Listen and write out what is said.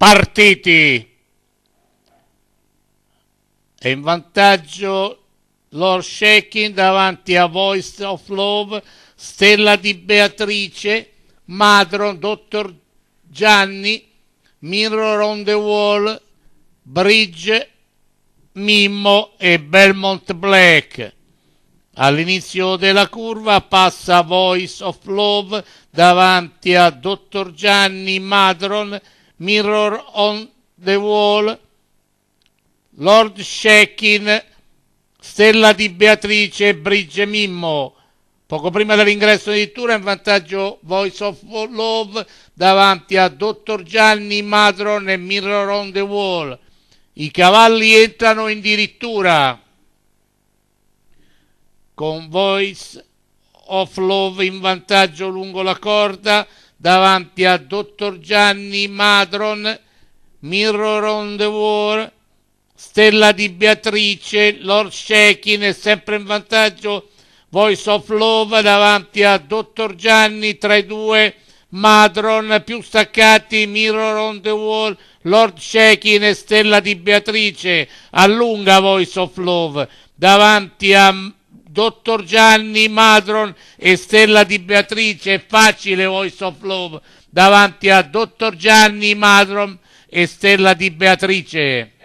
partiti. e in vantaggio Lord Shaking davanti a Voice of Love, Stella di Beatrice, Madron, Dottor Gianni, Mirror on the Wall, Bridge, Mimmo e Belmont Black. All'inizio della curva passa Voice of Love davanti a Dottor Gianni, Madron Mirror on the Wall, Lord Shekin, Stella di Beatrice Bridge Mimmo. Poco prima dell'ingresso di Tura in vantaggio Voice of Love davanti a Dottor Gianni Madron e Mirror on the Wall. I cavalli entrano in dirittura con Voice of Love in vantaggio lungo la corda davanti a Dottor Gianni Madron, Mirror on the War, Stella di Beatrice, Lord Shekin è sempre in vantaggio, Voice of Love davanti a Dottor Gianni tra i due, Madron più staccati, Mirror on the Wall, Lord Shekin e Stella di Beatrice, allunga Voice of Love davanti a Dottor Gianni Madron e Stella di Beatrice, facile Voice of Love davanti a Dottor Gianni Madron e Stella di Beatrice.